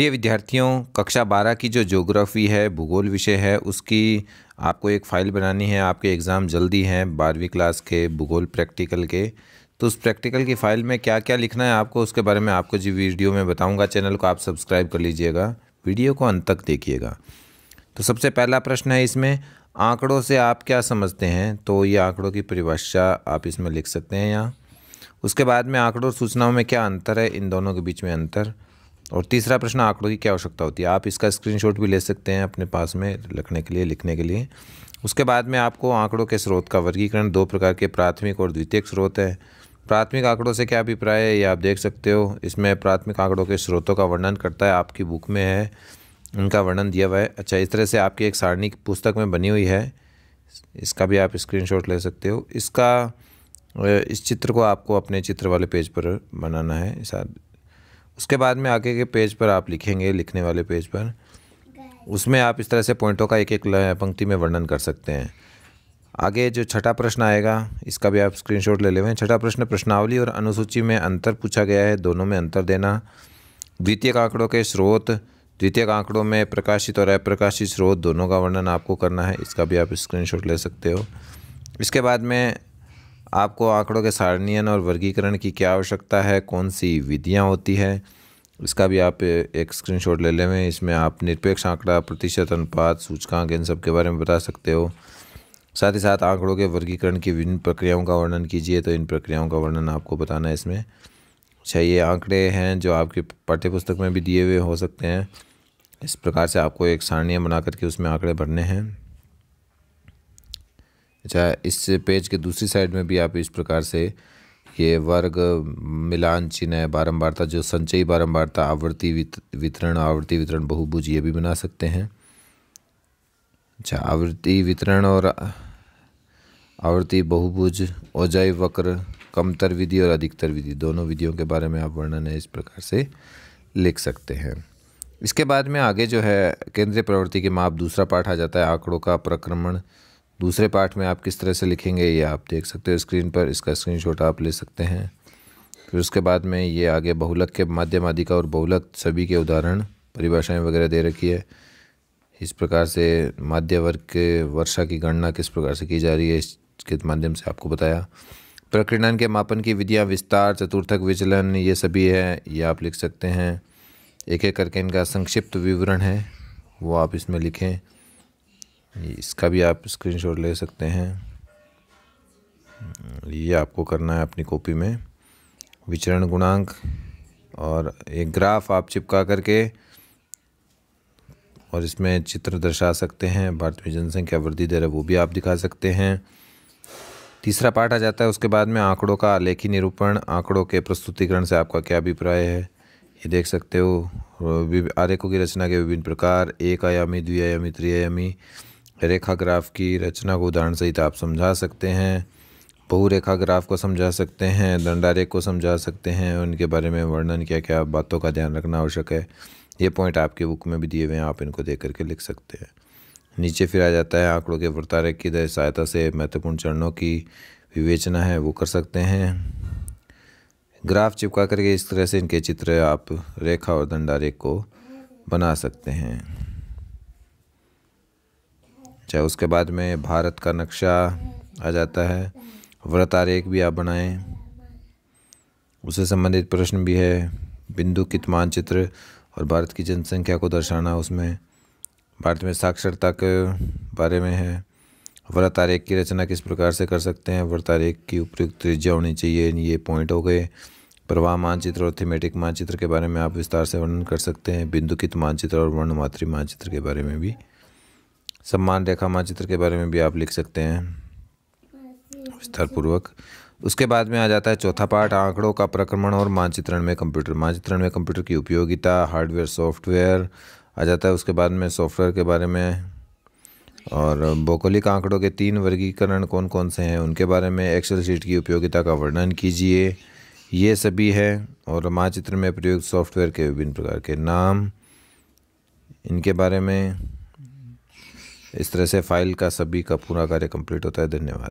प्रिय विद्यार्थियों कक्षा बारह की जो जोग्राफ़ी है भूगोल विषय है उसकी आपको एक फ़ाइल बनानी है आपके एग्ज़ाम जल्दी हैं बारहवीं क्लास के भूगोल प्रैक्टिकल के तो उस प्रैक्टिकल की फ़ाइल में क्या क्या लिखना है आपको उसके बारे में आपको जी वीडियो में बताऊंगा चैनल को आप सब्सक्राइब कर लीजिएगा वीडियो को अंत तक देखिएगा तो सबसे पहला प्रश्न है इसमें आंकड़ों से आप क्या समझते हैं तो ये आंकड़ों की परिभाषा आप इसमें लिख सकते हैं यहाँ उसके बाद में आंकड़ों और सूचनाओं में क्या अंतर है इन दोनों के बीच में अंतर और तीसरा प्रश्न आंकड़ों की क्या आवश्यकता होती है आप इसका स्क्रीनशॉट भी ले सकते हैं अपने पास में लिखने के लिए लिखने के लिए उसके बाद में आपको आंकड़ों के स्रोत का वर्गीकरण दो प्रकार के प्राथमिक और द्वितीयक स्रोत हैं प्राथमिक आंकड़ों से क्या अभिप्राय है ये आप देख सकते हो इसमें प्राथमिक आंकड़ों के स्रोतों का वर्णन करता है आपकी बुक में है उनका वर्णन दिया हुआ है अच्छा इस तरह से आपकी एक सारणी पुस्तक में बनी हुई है इसका भी आप स्क्रीन ले सकते हो इसका इस चित्र को आपको अपने चित्र वाले पेज पर बनाना है उसके बाद में आगे के पेज पर आप लिखेंगे लिखने वाले पेज पर उसमें आप इस तरह से पॉइंटों का एक एक पंक्ति में वर्णन कर सकते हैं आगे जो छठा प्रश्न आएगा इसका भी आप स्क्रीनशॉट ले ले छठा प्रश्न प्रश्नावली और अनुसूची में अंतर पूछा गया है दोनों में अंतर देना द्वितीय आंकड़ों के स्रोत द्वितीय आंकड़ों में प्रकाशित और अप्रकाशित स्रोत दोनों का वर्णन आपको करना है इसका भी आप स्क्रीनशॉट ले सकते हो इसके बाद में आपको आंकड़ों के सारणीयन और वर्गीकरण की क्या आवश्यकता है कौन सी विधियाँ होती है इसका भी आप एक स्क्रीनशॉट ले लें इसमें आप निरपेक्ष आंकड़ा प्रतिशत अनुपात सूचकांक इन सब के बारे में बता सकते हो साथ ही साथ आंकड़ों के वर्गीकरण की विभिन्न प्रक्रियाओं का वर्णन कीजिए तो इन प्रक्रियाओं का वर्णन आपको बताना है इसमें अच्छा ये आंकड़े हैं जो आपके पाठ्यपुस्तक में भी दिए हुए हो सकते हैं इस प्रकार से आपको एक सारणियाँ बना करके उसमें आंकड़े भरने हैं अच्छा इस पेज के दूसरी साइड में भी आप इस प्रकार से ये वर्ग मिलान चिन्ह बारंबारता जो संचयी बारंबारता आवृत्ति वितरण आवृत्ति वितरण बहुभुज ये भी बना सकते हैं अच्छा आवृत्ति वितरण और आवृत्ति बहुभुज ओजय वक्र कमतर विधि और अधिकतर विधि दोनों विधियों के बारे में आप वर्णन है इस प्रकार से लिख सकते हैं इसके बाद में आगे जो है केंद्रीय प्रवृत्ति के माप दूसरा पाठ आ जाता है आंकड़ों का प्रक्रमण दूसरे पार्ट में आप किस तरह से लिखेंगे ये आप देख सकते हो स्क्रीन पर इसका स्क्रीनशॉट आप ले सकते हैं फिर उसके बाद में ये आगे बहुलक के माध्यम आदि का और बहुलक सभी के उदाहरण परिभाषाएं वगैरह दे रखी है इस प्रकार से माध्य वर्ग के वर्षा की गणना किस प्रकार से की जा रही है इसके माध्यम से आपको बताया प्रकृणन के मापन की विधियाँ विस्तार चतुर्थक विचलन ये सभी है ये आप लिख सकते हैं एक एक करके इनका संक्षिप्त विवरण है वो आप इसमें लिखें इसका भी आप स्क्रीनशॉट ले सकते हैं ये आपको करना है अपनी कॉपी में विचरण गुणांक और एक ग्राफ आप चिपका करके और इसमें चित्र दर्शा सकते हैं भारतीय जनसंख्या वृद्धि दर है वो भी आप दिखा सकते हैं तीसरा पार्ट आ जाता है उसके बाद में आंकड़ों का आलेखी निरूपण आंकड़ों के प्रस्तुतिकरण से आपका क्या अभिप्राय है ये देख सकते हो आरेखों की रचना के विभिन्न प्रकार एक आयामी द्वि आयामी त्रि आयामी रेखा ग्राफ की रचना को उदाहरण सहित आप समझा सकते हैं बहुरेखा ग्राफ को समझा सकते हैं रेख को समझा सकते हैं उनके बारे में वर्णन क्या क्या बातों का ध्यान रखना आवश्यक है ये पॉइंट आपके बुक में भी दिए हुए हैं आप इनको देख करके लिख सकते हैं नीचे फिर आ जाता है आंकड़ों के वर्तारे की सहायता से महत्वपूर्ण चरणों की विवेचना है वो कर सकते हैं ग्राफ चिपका करके इस तरह से इनके चित्र आप रेखा और रेख को बना सकते हैं चाहे उसके बाद में भारत का नक्शा आ जाता है व्रत आरेख भी आप बनाएं उससे संबंधित प्रश्न भी है बिंदु कित मानचित्र और भारत की जनसंख्या को दर्शाना उसमें भारत में साक्षरता के बारे में है व्रत आरेख की रचना किस प्रकार से कर सकते हैं व्रत आरेख की उपयुक्त त्रिज्या होनी चाहिए ये पॉइंट हो गए प्रवाह मानचित्र और थीमेटिक मानचित्र के बारे में आप विस्तार से वर्णन कर सकते हैं बिंदुकित मानचित्र और वर्णमात्री मानचित्र के बारे में भी सम्मान रेखा मानचित्र के बारे में भी आप लिख सकते हैं विस्तारपूर्वक उसके बाद में आ जाता है चौथा पार्ट आंकड़ों का प्रक्रमण और मानचित्रण में कंप्यूटर मानचित्रण में कंप्यूटर की उपयोगिता हार्डवेयर सॉफ्टवेयर आ जाता है उसके बाद में सॉफ्टवेयर के बारे में और भौगोलिक आंकड़ों के तीन वर्गीकरण कौन कौन से हैं उनके बारे में एक्सेल शीट की उपयोगिता का वर्णन कीजिए ये सभी है और मानचित्र में प्रयुक्त सॉफ्टवेयर के विभिन्न प्रकार के नाम इनके बारे में इस तरह से फाइल का सभी का पूरा कार्य कंप्लीट होता है धन्यवाद